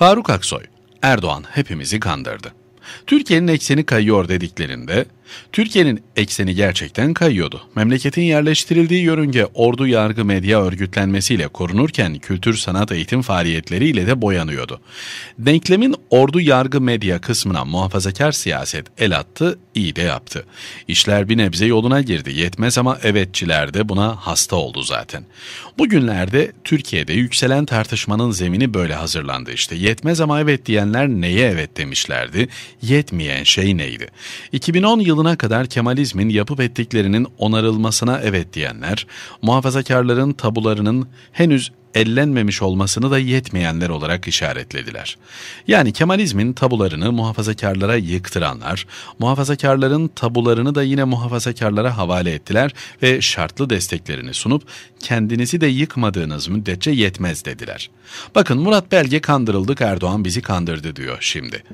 Faruk Aksoy, Erdoğan hepimizi kandırdı. Türkiye'nin ekseni kayıyor dediklerinde Türkiye'nin ekseni gerçekten kayıyordu. Memleketin yerleştirildiği yörünge ordu yargı medya örgütlenmesiyle korunurken kültür sanat eğitim faaliyetleriyle de boyanıyordu. Denklemin ordu yargı medya kısmına muhafazakar siyaset el attı, iyi de yaptı. İşler bir nebze yoluna girdi. Yetmez ama evetçiler de buna hasta oldu zaten. Bugünlerde Türkiye'de yükselen tartışmanın zemini böyle hazırlandı işte. Yetmez ama evet diyenler neye evet demişlerdi? Yetmeyen şey neydi? 2010 yılı yılına kadar Kemalizmin yapıp ettiklerinin onarılmasına evet diyenler, muhafazakarların tabularının henüz ellenmemiş olmasını da yetmeyenler olarak işaretlediler. Yani Kemalizmin tabularını muhafazakarlara yıktıranlar, muhafazakarların tabularını da yine muhafazakarlara havale ettiler ve şartlı desteklerini sunup kendinizi de yıkmadığınız müddetçe yetmez dediler. Bakın Murat Belge kandırıldık Erdoğan bizi kandırdı diyor şimdi.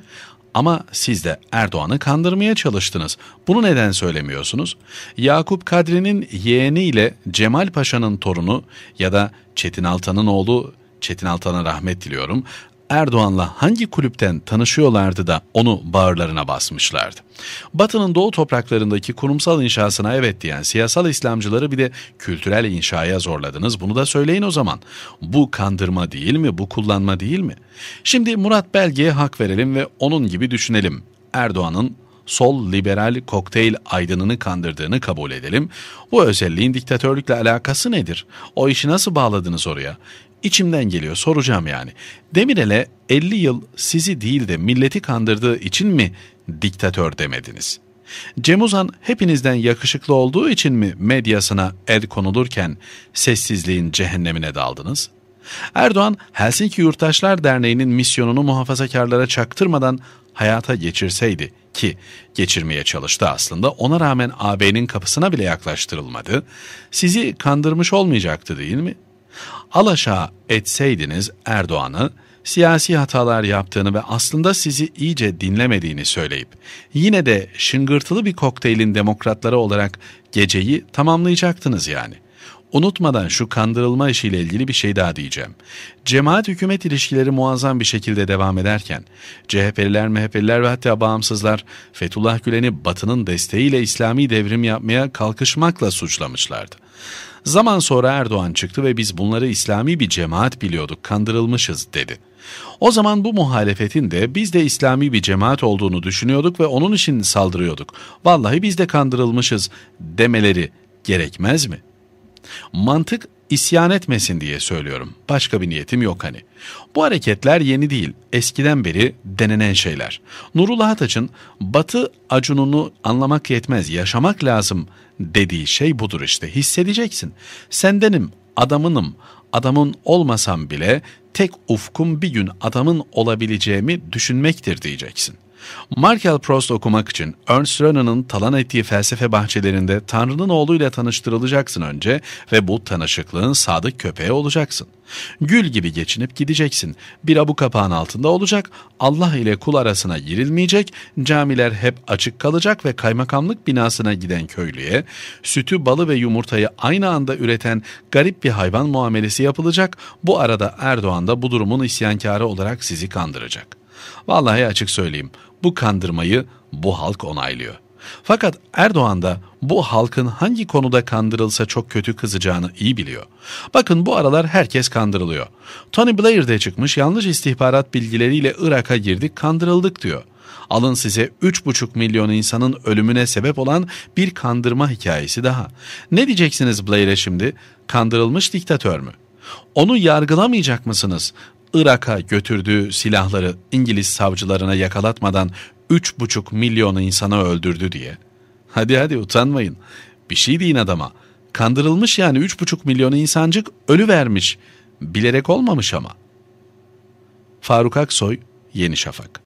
Ama siz de Erdoğan'ı kandırmaya çalıştınız. Bunu neden söylemiyorsunuz? Yakup Kadri'nin yeğeniyle Cemal Paşa'nın torunu ya da Çetin Altan'ın oğlu Çetin Altan'a rahmet diliyorum. Erdoğan'la hangi kulüpten tanışıyorlardı da onu bağırlarına basmışlardı. Batı'nın doğu topraklarındaki kurumsal inşasına evet diyen siyasal İslamcıları bir de kültürel inşaya zorladınız. Bunu da söyleyin o zaman. Bu kandırma değil mi? Bu kullanma değil mi? Şimdi Murat Belge'ye hak verelim ve onun gibi düşünelim. Erdoğan'ın sol liberal kokteyl aydınını kandırdığını kabul edelim. Bu özelliğin diktatörlükle alakası nedir? O işi nasıl bağladınız oraya? İçimden geliyor soracağım yani. Demirel'e 50 yıl sizi değil de milleti kandırdığı için mi diktatör demediniz? Cem Uzan hepinizden yakışıklı olduğu için mi medyasına el konulurken sessizliğin cehennemine daldınız? Erdoğan Helsinki Yurttaşlar Derneği'nin misyonunu muhafazakarlara çaktırmadan hayata geçirseydi ki geçirmeye çalıştı aslında. Ona rağmen AB'nin kapısına bile yaklaştırılmadı. Sizi kandırmış olmayacaktı değil mi? Alaşağı etseydiniz Erdoğan'ı siyasi hatalar yaptığını ve aslında sizi iyice dinlemediğini söyleyip yine de şıngırtılı bir kokteylin demokratları olarak geceyi tamamlayacaktınız yani. Unutmadan şu kandırılma işiyle ilgili bir şey daha diyeceğim. Cemaat-hükümet ilişkileri muazzam bir şekilde devam ederken, CHP'liler, MHP'liler ve hatta bağımsızlar Fethullah Gülen'i batının desteğiyle İslami devrim yapmaya kalkışmakla suçlamışlardı. Zaman sonra Erdoğan çıktı ve biz bunları İslami bir cemaat biliyorduk, kandırılmışız dedi. O zaman bu muhalefetin de biz de İslami bir cemaat olduğunu düşünüyorduk ve onun için saldırıyorduk. Vallahi biz de kandırılmışız demeleri gerekmez mi?'' Mantık isyan etmesin diye söylüyorum. Başka bir niyetim yok hani. Bu hareketler yeni değil, eskiden beri denenen şeyler. Nurullah Ataç'ın Batı Acun'unu anlamak yetmez, yaşamak lazım dediği şey budur işte. Hissedeceksin. Sendenim, adamınım, adamın olmasam bile tek ufkum bir gün adamın olabileceğimi düşünmektir diyeceksin. Markel Prost okumak için Ernst Renan'ın talan ettiği felsefe bahçelerinde Tanrı'nın oğluyla tanıştırılacaksın önce ve bu tanışıklığın sadık köpeği olacaksın. Gül gibi geçinip gideceksin. Bir abu kapağın altında olacak, Allah ile kul arasına girilmeyecek, camiler hep açık kalacak ve kaymakamlık binasına giden köylüye, sütü, balı ve yumurtayı aynı anda üreten garip bir hayvan muamelesi yapılacak, bu arada Erdoğan da bu durumun isyankarı olarak sizi kandıracak.'' Vallahi açık söyleyeyim bu kandırmayı bu halk onaylıyor. Fakat Erdoğan da bu halkın hangi konuda kandırılsa çok kötü kızacağını iyi biliyor. Bakın bu aralar herkes kandırılıyor. Tony Blair de çıkmış yanlış istihbarat bilgileriyle Irak'a girdik kandırıldık diyor. Alın size 3,5 milyon insanın ölümüne sebep olan bir kandırma hikayesi daha. Ne diyeceksiniz Blair'e şimdi? Kandırılmış diktatör mü? Onu yargılamayacak mısınız? Irak'a götürdüğü silahları İngiliz savcılarına yakalatmadan 3,5 milyonu insana öldürdü diye. Hadi hadi utanmayın. Bir şey deyin adama. Kandırılmış yani 3,5 milyon insancık ölü vermiş. Bilerek olmamış ama. Faruk Aksoy, Yeni Şafak